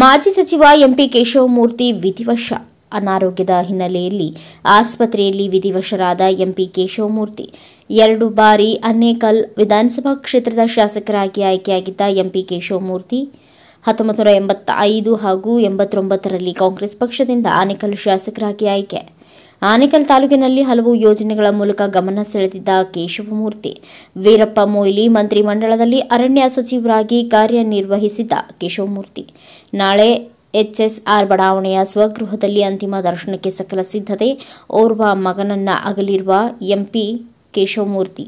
ಮಾಜಿ ಸಚಿವ ಎಂಪಿ ಕೇಶವಮೂರ್ತಿ ವಿಧಿವಶ ಅನಾರೋಗ್ಯದ ಹಿನ್ನೆಲೆಯಲ್ಲಿ ಆಸ್ಪತ್ರೆಯಲ್ಲಿ ವಿಧಿವಶರಾದ ಎಂಪಿ ಕೇಶವಮೂರ್ತಿ ಎರಡು ಬಾರಿ ಅನ್ನೇಕಲ್ ವಿಧಾನಸಭಾ ಕ್ಷೇತ್ರದ ಶಾಸಕರಾಗಿ ಆಯ್ಕೆಯಾಗಿದ್ದ ಎಂಪಿ ಕೇಶವಮೂರ್ತಿ ಹತ್ತೊಂಬತ್ತು ನೂರ ಎಂಬತ್ತ ಹಾಗೂ ಎಂಬತ್ತೊಂಬತ್ತರಲ್ಲಿ ಕಾಂಗ್ರೆಸ್ ಪಕ್ಷದಿಂದ ಆನೇಕಲ್ ಶಾಸಕರಾಗಿ ಆಯ್ಕೆ ಆನೇಕಲ್ ತಾಲೂಕಿನಲ್ಲಿ ಹಲವು ಯೋಜನೆಗಳ ಮೂಲಕ ಗಮನ ಸೆಳೆದಿದ್ದ ಕೇಶವಮೂರ್ತಿ ವೀರಪ್ಪ ಮೊಯ್ಲಿ ಮಂತ್ರಿಮಂಡಲದಲ್ಲಿ ಅರಣ್ಯ ಸಚಿವರಾಗಿ ಕಾರ್ಯನಿರ್ವಹಿಸಿದ್ದ ಕೇಶವಮೂರ್ತಿ ನಾಳೆ ಎಚ್ಎಸ್ಆರ್ ಬಡಾವಣೆಯ ಸ್ವಗೃಹದಲ್ಲಿ ಅಂತಿಮ ದರ್ಶನಕ್ಕೆ ಸಕಲ ಸಿದ್ಧತೆ ಓರ್ವ ಮಗನನ್ನ ಅಗಲಿರುವ ಎಂಪಿ ಕೇಶವಮೂರ್ತಿ